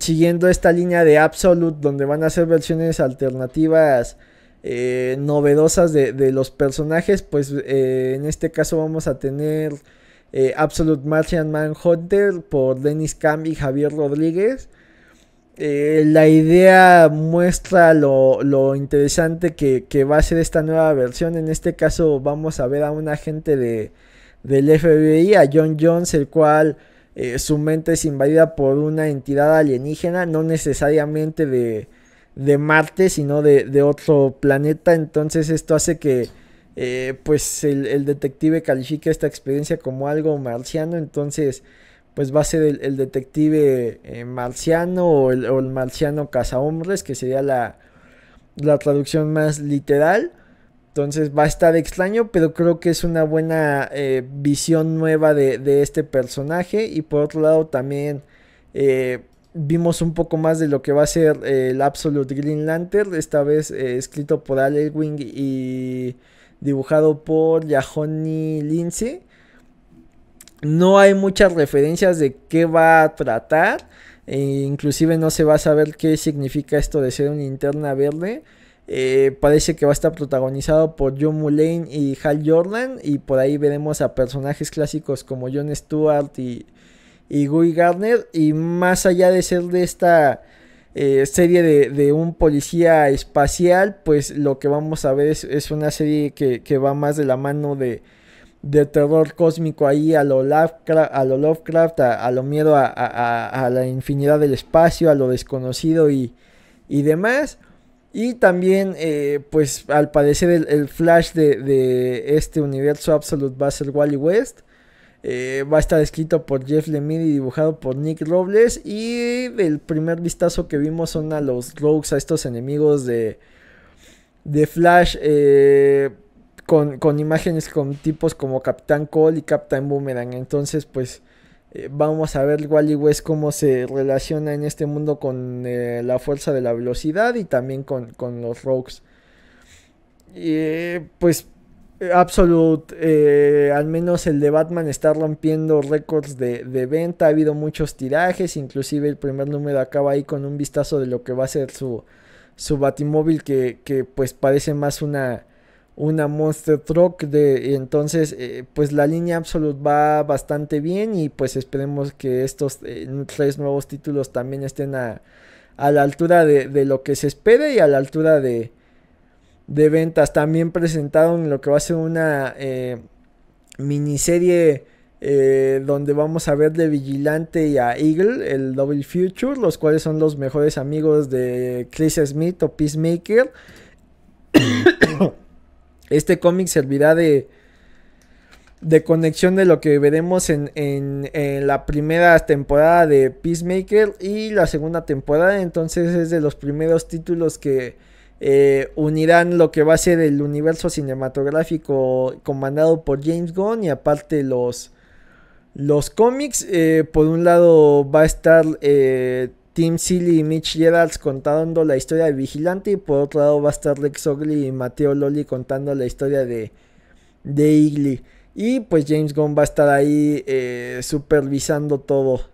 siguiendo esta línea de Absolute, donde van a ser versiones alternativas eh, novedosas de, los personajes, pues eh, en este caso vamos a tener eh, Absolute Martian Manhunter por Dennis Camp y Javier Rodríguez. la idea muestra lo, interesante que, va a ser esta nueva versión. En este caso vamos a ver a un agente de, del FBI, a John Jones, el cual eh, su mente es invadida por una entidad alienígena, no necesariamente de, de Marte, sino de, otro planeta. Entonces esto hace que eh, pues el, el, detective califique esta experiencia como algo marciano. Entonces pues va a ser el, detective eh, marciano o el, marciano cazahombres, que sería la traducción más literal. Entonces va a estar extraño, pero creo que es una buena eh, visión nueva de, este personaje. Y por otro lado también eh, vimos un poco más de lo que va a ser eh, el Absolute Green Lantern, esta vez escrito por Al Wing y dibujado por Yahoni Lindsay. No hay muchas referencias de qué va a tratar, e inclusive no se va a saber qué significa esto de ser una interna verde. Eh, parece que va a estar protagonizado por John Mulane y Hal Jordan. Y por ahí veremos a personajes clásicos como John Stewart y, Guy Gardner. Y más allá de ser de esta eh, serie de, un policía espacial, pues lo que vamos a ver es, una serie que, va más de la mano de, terror cósmico ahí a lo Lovecraft, a lo, Lovecraft, a, lo miedo a, la infinidad del espacio, a lo desconocido y demás. Y también, eh, pues al parecer el, flash de, este universo Absolute va a ser Wally West. Eh, va a estar escrito por Jeff Lemire y dibujado por Nick Robles. Y el primer vistazo que vimos son a los Rogues, a estos enemigos de, Flash. Eh, con, con, imágenes con tipos como Capitán Cole y Captain Boomerang. Entonces, pues eh, vamos a ver Wally West cómo se relaciona en este mundo con eh, la fuerza de la velocidad y también con, los rogues. pues Absolute, eh, al menos el de Batman está rompiendo récords de, venta, ha habido muchos tirajes, inclusive el primer número acaba ahí con un vistazo de lo que va a ser su, su Batimóvil que, que pues parece más una una Monster Truck de entonces eh, pues la línea Absolut va bastante bien y pues esperemos que estos eh, tres nuevos títulos también estén a, a la altura de, lo que se espera y a la altura de, de ventas también presentaron lo que va a ser una eh, miniserie donde vamos a ver de Vigilante y a Eagle el Double Future los cuales son los mejores amigos de Chris Smith o Peacemaker Este cómic servirá de, de conexión de lo que veremos en, la primera temporada de Peacemaker y la segunda temporada. Entonces es de los primeros títulos que eh, unirán lo que va a ser el universo cinematográfico comandado por James Gunn y aparte los, los cómics. Eh, por un lado va a estar eh, Tim Sealy y Mitch Gerards contando la historia de Vigilante y por otro lado va a estar Lex Ogley y Mateo Loli contando la historia de, de Y pues James Gunn va a estar ahí eh, supervisando todo,